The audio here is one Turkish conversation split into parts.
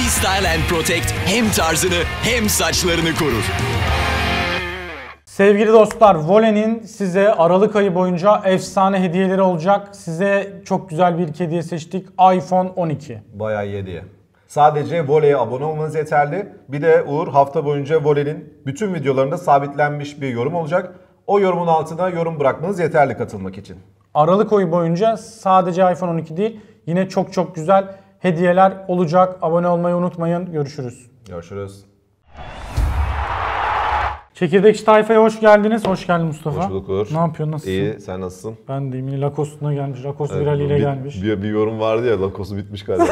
Bobby Style and Protect hem tarzını hem saçlarını korur. Sevgili dostlar, Vole'nin size Aralık ayı boyunca efsane hediyeleri olacak. Size çok güzel bir iki hediye seçtik. iPhone 12. Bayağı iyi hediye. Sadece Vole'ye abone olmanız yeterli. Bir de Uğur hafta boyunca Vole'nin bütün videolarında sabitlenmiş bir yorum olacak. O yorumun altına yorum bırakmanız yeterli katılmak için. Aralık ayı boyunca sadece iPhone 12 değil, yine çok çok güzel hediyeler olacak. Abone olmayı unutmayın. Görüşürüz. Görüşürüz. Çekirdekçi tayfaya hoş geldiniz. Hoş geldin Mustafa. Hoş bulduk Uğur. Ne yapıyorsun? Nasılsın? İyi. Sen nasılsın? Ben de yine Lacoste'una gelmiş. Lacoste evet, viraliyle bir, gelmiş. Bir, bir, yorum vardı ya Lacoste bitmiş galiba.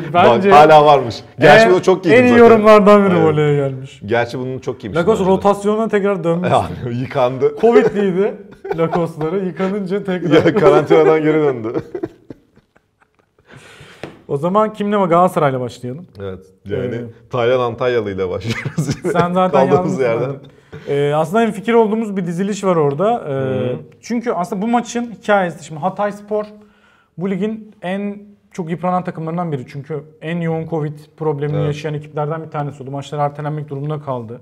Bence. Bak, hala varmış. Gerçi bunu çok giydim En iyi zaten. yorumlardan biri evet. Oraya gelmiş. Gerçi bunu çok giymiş. Lacoste rotasyonuna tekrar dönmüş. Yani, yıkandı. Covid'liydi Lacoste'ları. Yıkanınca tekrar. Ya, karantinadan geri döndü. O zaman kimle mi? Galatasaray'la başlayalım. Evet. Yani ee, Taylan Antalyalıyla başlıyoruz. Sen zaten Kaldığımız yerden. Ee, aslında en fikir olduğumuz bir diziliş var orada. Ee, çünkü aslında bu maçın hikayesi şimdi Hatay Spor bu ligin en çok yıpranan takımlarından biri. Çünkü en yoğun Covid problemini evet. yaşayan ekiplerden bir tanesi oldu. Maçlar ertelenmek durumunda kaldı.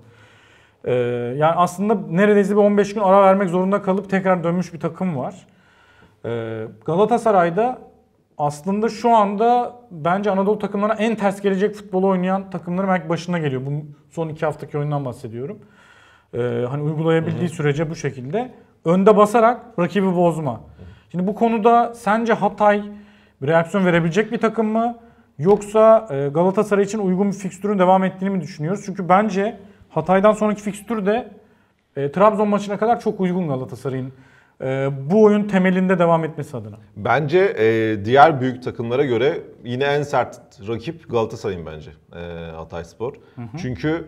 Ee, yani aslında neredeyse bir 15 gün ara vermek zorunda kalıp tekrar dönmüş bir takım var. Ee, Galatasaray'da aslında şu anda bence Anadolu takımlarına en ters gelecek futbolu oynayan takımların belki başına geliyor. Bu son iki haftaki oyundan bahsediyorum. Ee, hani uygulayabildiği Hı-hı. sürece bu şekilde. Önde basarak rakibi bozma. hı Şimdi bu konuda sence Hatay bir reaksiyon verebilecek bir takım mı? Yoksa e, Galatasaray için uygun bir fikstürün devam ettiğini mi düşünüyoruz? Çünkü bence Hatay'dan sonraki fikstür de e, Trabzon maçına kadar çok uygun Galatasaray'ın ee, bu oyun temelinde devam etmesi adına. Bence e, diğer büyük takımlara göre yine en sert rakip Galatasaray'ın bence e, Hatay Spor. Hı hı. Çünkü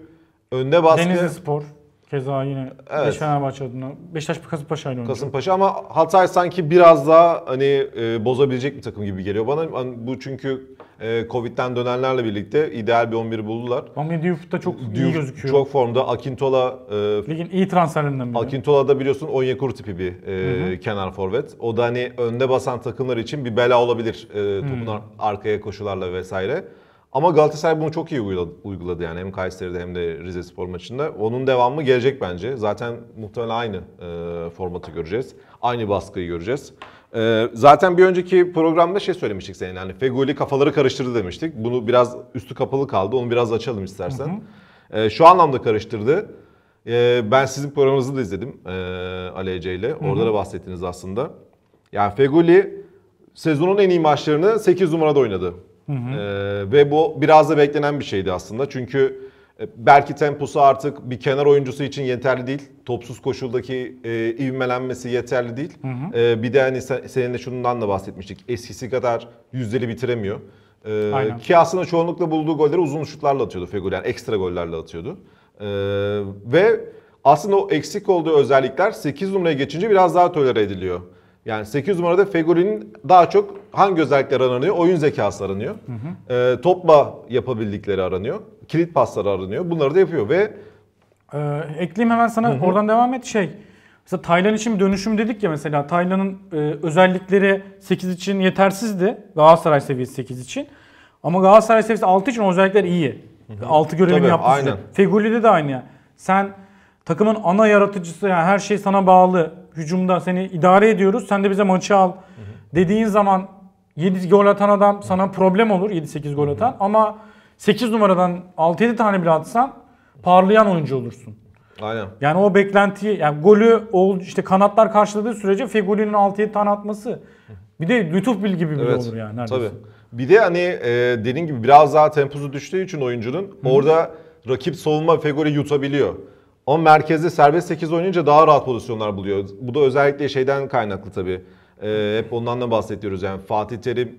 önde baskı... Denizli Spor. Keza yine evet. Fenerbahçe adına. Beşiktaş Kasımpaşa ile oynuyor. Kasımpaşa ama Hatay sanki biraz daha hani e, bozabilecek bir takım gibi geliyor bana. Hani bu çünkü e, Covid'den dönenlerle birlikte ideal bir 11 buldular. Ama Diouf da çok Diouf iyi gözüküyor. Çok formda. Akintola e, ligin iyi transferlerinden biri. Akintola da biliyorsun Onyekuru tipi bir e, kenar forvet. O da hani önde basan takımlar için bir bela olabilir. E, topun hı. arkaya koşularla vesaire. Ama Galatasaray bunu çok iyi uyguladı yani hem Kayseri'de hem de Rize Spor maçında. Onun devamı gelecek bence. Zaten muhtemelen aynı e, formatı göreceğiz. Aynı baskıyı göreceğiz. Ee, zaten bir önceki programda şey söylemiştik senin yani Fegoli kafaları karıştırdı demiştik. Bunu biraz üstü kapalı kaldı. Onu biraz açalım istersen. Hı hı. Ee, şu anlamda karıştırdı. Ee, ben sizin programınızı da izledim ee, Ali Ece ile. Orada da bahsettiniz aslında. Yani Fegoli sezonun en iyi maçlarını 8 numarada oynadı. Hı hı. Ee, ve bu biraz da beklenen bir şeydi aslında. Çünkü e, belki temposu artık bir kenar oyuncusu için yeterli değil. Topsuz koşuldaki e, ivmelenmesi yeterli değil. Hı hı. E, bir de hani sen, seninle şundan da bahsetmiştik. Eskisi kadar yüzdeli bitiremiyor. E, ki aslında çoğunlukla bulduğu golleri uzun şutlarla atıyordu Fegül. Yani ekstra gollerle atıyordu. E, ve aslında o eksik olduğu özellikler 8 numaraya geçince biraz daha tolere ediliyor. Yani 8 numarada Fegoli'nin daha çok hangi özellikler aranıyor? Oyun zekası aranıyor. Hı hı. E, topla yapabildikleri aranıyor kilit pasları aranıyor. Bunları da yapıyor ve ee, ekleyeyim hemen sana Hı-hı. oradan devam et şey. Mesela Taylan için dönüşüm dedik ya mesela Taylan'ın e, özellikleri 8 için yetersizdi. Galatasaray seviyesi 8 için. Ama Galatasaray seviyesi 6 için o özellikler iyi. Hı-hı. 6 görevini Tabii, yaptı. Fegüli'de de aynı ya. Sen takımın ana yaratıcısı yani her şey sana bağlı. Hücumda seni idare ediyoruz. Sen de bize maçı al. Hı-hı. Dediğin zaman 7 gol atan adam sana problem olur 7-8 gol atan. Hı-hı. Ama 8 numaradan 6-7 tane bile atsan parlayan oyuncu olursun. Aynen. Yani o beklentiyi yani golü işte kanatlar karşıladığı sürece Fegoli'nin 6-7 tane atması bir de lütuf bilgi gibi evet. olur yani neredeyse. Tabii. Bir de hani e, dediğin gibi biraz daha temposu düştüğü için oyuncunun Hı. orada rakip savunma Fegoli yutabiliyor. O merkezde serbest 8 oynayınca daha rahat pozisyonlar buluyor. Bu da özellikle şeyden kaynaklı tabii. E, hep ondan da bahsediyoruz yani Fatih Terim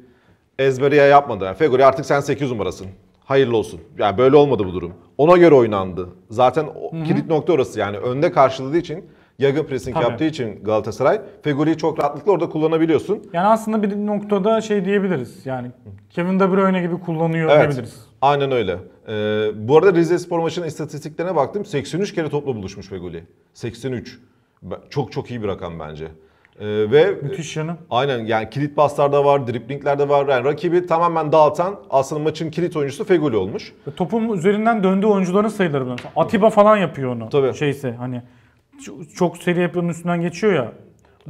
ezberiye yapmadı. Yani Fegoli artık sen 8 numarasın hayırlı olsun. Yani böyle olmadı bu durum. Ona göre oynandı. Zaten Hı-hı. kilit nokta orası yani önde karşıladığı için yaygın pressing Tabii. yaptığı için Galatasaray Fegoli'yi çok rahatlıkla orada kullanabiliyorsun. Yani aslında bir noktada şey diyebiliriz. Yani Kevin De Bruyne gibi kullanıyor evet. diyebiliriz. Aynen öyle. Ee, bu arada Rize Spor maçının istatistiklerine baktım. 83 kere topla buluşmuş Fegoli. 83. Çok çok iyi bir rakam bence. Ee, ve Müthiş yanım. Aynen yani kilit paslarda var, driplinglerde var. Yani rakibi tamamen dağıtan aslında maçın kilit oyuncusu Fegoli olmuş. E, topun üzerinden döndüğü oyuncuların sayıları bunlar. Atiba falan yapıyor onu. Tabii. Şeyse hani çok seri yapının üstünden geçiyor ya.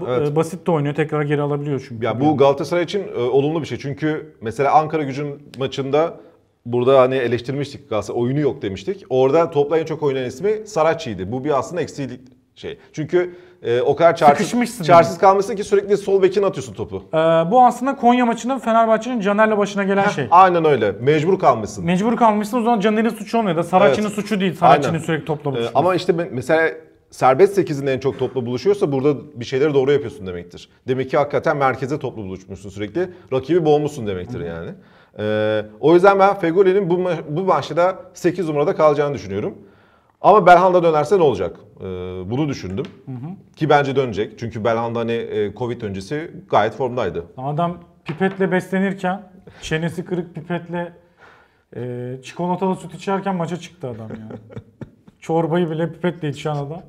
E, evet. Basit de oynuyor. Tekrar geri alabiliyor çünkü. Ya bu Galatasaray için e, olumlu bir şey. Çünkü mesela Ankara gücün maçında burada hani eleştirmiştik Galatasaray oyunu yok demiştik. Orada toplayan çok oynayan ismi Saracchi'ydi. Bu bir aslında eksilik şey. Çünkü e, o kadar çarsız, çarsız kalmışsın ki sürekli sol bekine atıyorsun topu. Ee, bu aslında Konya maçında Fenerbahçe'nin Caner'le başına gelen şey. Aynen öyle. Mecbur kalmışsın. Mecbur kalmışsın o zaman Caner'in suçu olmuyor da Saracchi'nin evet. suçu değil. Saracchi'nin sürekli topla ee, buluşması. Ee, ama işte mesela serbest 8'in en çok topla buluşuyorsa burada bir şeyleri doğru yapıyorsun demektir. Demek ki hakikaten merkeze topla buluşmuşsun sürekli. Rakibi boğmuşsun demektir Hı. yani. Ee, o yüzden ben Fegoli'nin bu, bu maçta 8 numarada kalacağını düşünüyorum. Ama Belhanda dönerse ne olacak? Ee, bunu düşündüm. Hı hı. Ki bence dönecek. Çünkü Belhanda hani e, Covid öncesi gayet formdaydı. Adam pipetle beslenirken, çenesi kırık pipetle e, çikolatalı süt içerken maça çıktı adam yani. Çorbayı bile pipetle içen adam.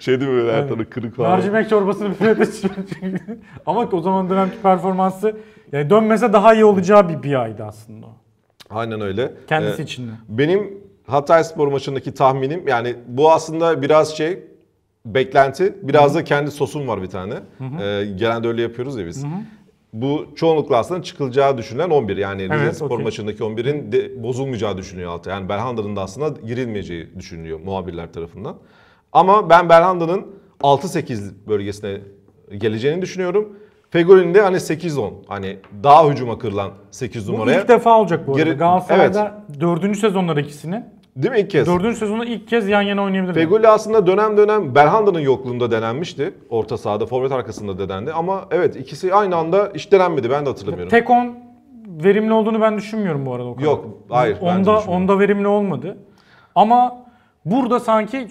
Şey değil mi böyle her tarafı kırık falan. Mercimek çorbasını pipetle içiyor. Ama o zaman dönemki performansı yani dönmese daha iyi olacağı bir bir aydı aslında. Aynen öyle. Kendisi ee, için de. Benim Hatay Spor maçındaki tahminim yani bu aslında biraz şey beklenti biraz Hı-hı. da kendi sosum var bir tane. Hı-hı. Ee, genelde öyle yapıyoruz ya biz. Hı-hı. Bu çoğunlukla aslında çıkılacağı düşünülen 11 yani evet, Rize Spor okay. maçındaki 11'in bozulmayacağı düşünüyor altı. Yani Belhanda'nın da aslında girilmeyeceği düşünülüyor muhabirler tarafından. Ama ben Belhanda'nın 6-8 bölgesine geleceğini düşünüyorum. Fegoli'nin de hani 8-10 hani daha hücuma kırılan 8 numaraya. Bu ilk defa olacak bu arada. Geri... Galatasaray'da evet. 4. sezonlar ikisini Değil mi ilk kez? Dördüncü sezonda ilk kez yan yana oynayabilirdi. Fegoli aslında dönem dönem Belhanda'nın yokluğunda denenmişti. Orta sahada, forvet arkasında dedendi Ama evet ikisi aynı anda hiç denenmedi. Ben de hatırlamıyorum. on verimli olduğunu ben düşünmüyorum bu arada o kadar. Yok, hayır. Onda, onda verimli olmadı. Ama Burada sanki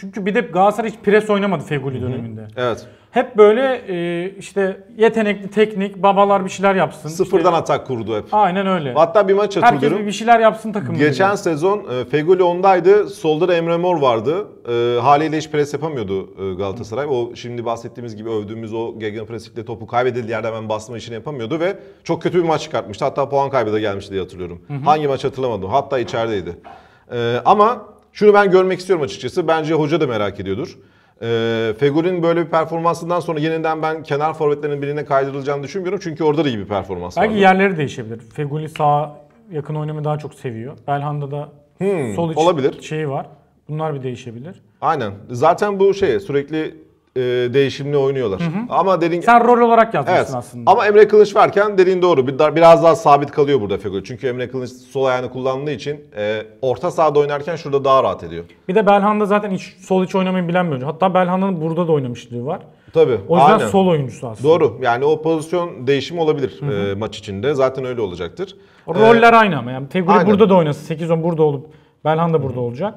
çünkü, bir de Galatasaray hiç pres oynamadı Feguli döneminde. Evet. Hep böyle e, işte yetenekli teknik babalar bir şeyler yapsın. Sıfırdan işte, atak kurdu hep. Aynen öyle. Hatta bir maç hatırlıyorum. Herkes bir şeyler yapsın takım. Geçen gibi. sezon e, Feguli ondaydı. Solda da Emre Mor vardı. E, haliyle hiç pres yapamıyordu e, Galatasaray. O şimdi bahsettiğimiz gibi övdüğümüz o gegenpressing'de topu kaybedildiği yerde hemen basma işini yapamıyordu ve çok kötü bir maç çıkartmıştı. Hatta puan kaybı da gelmişti diye hatırlıyorum. Hı hı. Hangi maç hatırlamadım. Hatta içerideydi. ama şunu ben görmek istiyorum açıkçası. Bence hoca da merak ediyordur. E, ee, Fegül'ün böyle bir performansından sonra yeniden ben kenar forvetlerinin birine kaydırılacağını düşünmüyorum. Çünkü orada da iyi bir performans var. Belki vardı. yerleri değişebilir. Fegül'ü sağ yakın oynamayı daha çok seviyor. Belhanda da hmm, sol iç olabilir. şeyi var. Bunlar bir değişebilir. Aynen. Zaten bu şey sürekli e, değişimle oynuyorlar. Hı hı. Ama dedin Sen rol olarak yazmışsın evet. aslında. Ama Emre Kılıç varken dediğin doğru. biraz daha sabit kalıyor burada Fegül. Çünkü Emre Kılıç sol ayağını kullandığı için e, orta sahada oynarken şurada daha rahat ediyor. Bir de Belhanda zaten hiç sol iç oynamayı bilen bir oyuncu. Hatta Belhanda'nın burada da oynamışlığı var. Tabii. O yüzden aynen. sol oyuncusu aslında. Doğru. Yani o pozisyon değişimi olabilir hı hı. E, maç içinde. Zaten öyle olacaktır. roller ee, aynı ama. Yani Fegül burada da oynasın. 8-10 burada olup Belhanda burada hı olacak.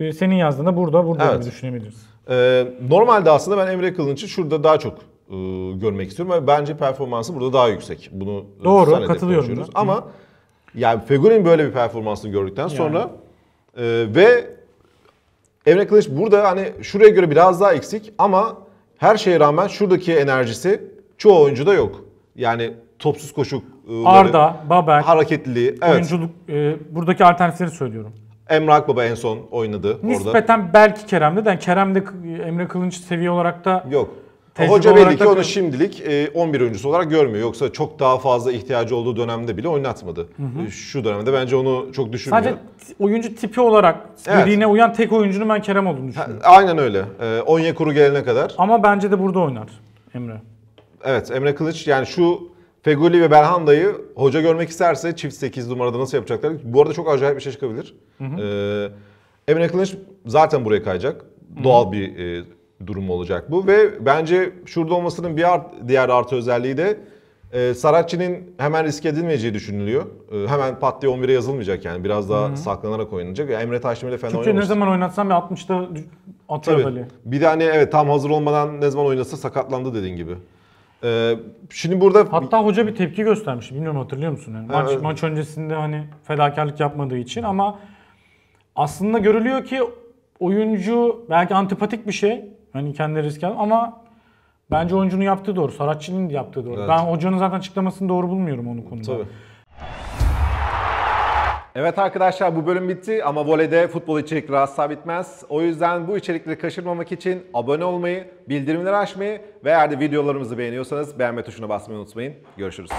E, senin yazdığında burada, burada evet. düşünebiliriz. Ee, normalde aslında ben Emre Kılınç'ı şurada daha çok e, görmek istiyorum ve bence performansı burada daha yüksek. Bunu e, Doğru, katılıyorum. Ben. Ama yani Fegüli'nin böyle bir performansını gördükten sonra yani. E, ve Emre Kılıç burada hani şuraya göre biraz daha eksik ama her şeye rağmen şuradaki enerjisi çoğu oyuncuda yok. Yani topsuz koşuk, Arda, Babel, hareketliliği. Evet. Oyunculuk e, buradaki alternatifleri söylüyorum. Emre Akbaba en son oynadı Nispeten orada. Nispeten belki Kerem'de. Yani Kerem'de Emre Kılınç seviye olarak da... Yok. Hoca belli ki onu şimdilik 11 e, oyuncusu olarak görmüyor. Yoksa çok daha fazla ihtiyacı olduğu dönemde bile oynatmadı. Hı hı. E, şu dönemde bence onu çok düşünmüyor. Sadece oyuncu tipi olarak birine evet. uyan tek oyuncunun ben Kerem olduğunu düşünüyorum. Ha, aynen öyle. E, Onyekuru gelene kadar. Ama bence de burada oynar Emre. Evet Emre Kılıç yani şu Fegoli ve Belhanda'yı hoca görmek isterse çift 8 numarada nasıl yapacaklar? Bu arada çok acayip bir şey çıkabilir. Ee, Emre Kılıç zaten buraya kayacak. Doğal bir e, durum olacak bu ve bence şurada olmasının bir art, diğer artı özelliği de e, Saratçı'nın hemen risk edilmeyeceği düşünülüyor. E, hemen pat diye 11'e yazılmayacak yani. Biraz daha Hı-hı. saklanarak oynanacak. Emre Taşdemir de fena Çünkü ne zaman oynatsam bir 60'ta atar Tabii. Ali. Bir de hani evet tam hazır olmadan ne zaman oynasa sakatlandı dediğin gibi. Ee, şimdi burada hatta hoca bir tepki göstermiş. Bilmiyorum hatırlıyor musun? Yani maç, maç öncesinde hani fedakarlık yapmadığı için ama aslında görülüyor ki oyuncu belki antipatik bir şey. Hani kendine risk al ama bence oyuncunun yaptığı doğru. Saratçı'nın yaptığı doğru. Evet. Ben hocanın zaten açıklamasını doğru bulmuyorum onu konuda. Tabii. Evet arkadaşlar bu bölüm bitti ama voleyde futbol içerikleri asla bitmez. O yüzden bu içerikleri kaçırmamak için abone olmayı, bildirimleri açmayı ve eğer de videolarımızı beğeniyorsanız beğenme tuşuna basmayı unutmayın. Görüşürüz.